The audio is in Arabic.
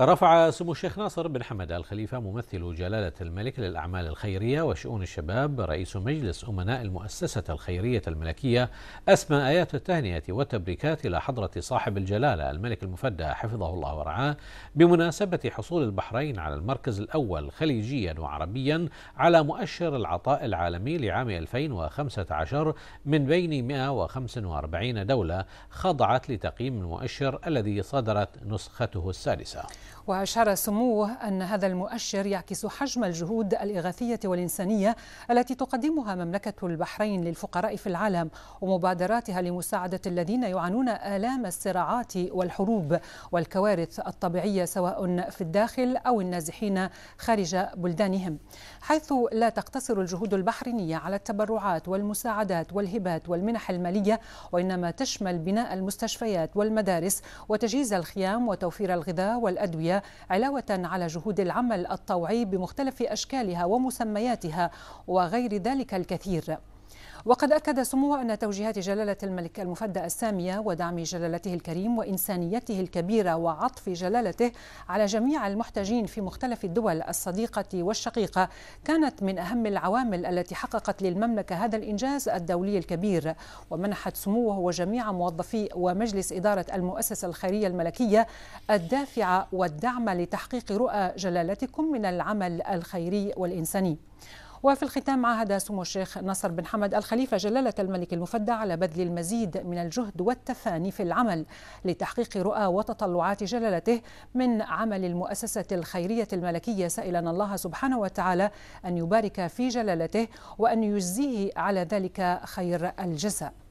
رفع سمو الشيخ ناصر بن حمد الخليفة ممثل جلالة الملك للأعمال الخيرية وشؤون الشباب رئيس مجلس أمناء المؤسسة الخيرية الملكية أسمى آيات التهنئة والتبريكات إلى حضرة صاحب الجلالة الملك المفدى حفظه الله ورعاه بمناسبة حصول البحرين على المركز الأول خليجيا وعربيا على مؤشر العطاء العالمي لعام 2015 من بين 145 دولة خضعت لتقييم المؤشر الذي صدرت نسخته السادسة وأشار سموه أن هذا المؤشر يعكس حجم الجهود الإغاثية والإنسانية التي تقدمها مملكة البحرين للفقراء في العالم ومبادراتها لمساعدة الذين يعانون آلام الصراعات والحروب والكوارث الطبيعية سواء في الداخل أو النازحين خارج بلدانهم حيث لا تقتصر الجهود البحرينية على التبرعات والمساعدات والهبات والمنح المالية وإنما تشمل بناء المستشفيات والمدارس وتجهيز الخيام وتوفير الغذاء والأدوية الأدوية علاوة على جهود العمل الطوعي بمختلف أشكالها ومسمياتها وغير ذلك الكثير وقد أكد سموه أن توجيهات جلالة الملك المفدى السامية ودعم جلالته الكريم وإنسانيته الكبيرة وعطف جلالته على جميع المحتاجين في مختلف الدول الصديقة والشقيقة كانت من أهم العوامل التي حققت للمملكة هذا الإنجاز الدولي الكبير ومنحت سموه وجميع موظفي ومجلس إدارة المؤسسة الخيرية الملكية الدافعة والدعم لتحقيق رؤى جلالتكم من العمل الخيري والإنساني. وفي الختام عهد سمو الشيخ نصر بن حمد الخليفة جلالة الملك المفدى على بذل المزيد من الجهد والتفاني في العمل لتحقيق رؤى وتطلعات جلالته من عمل المؤسسة الخيرية الملكية سائلا الله سبحانه وتعالى أن يبارك في جلالته وأن يجزيه على ذلك خير الجزاء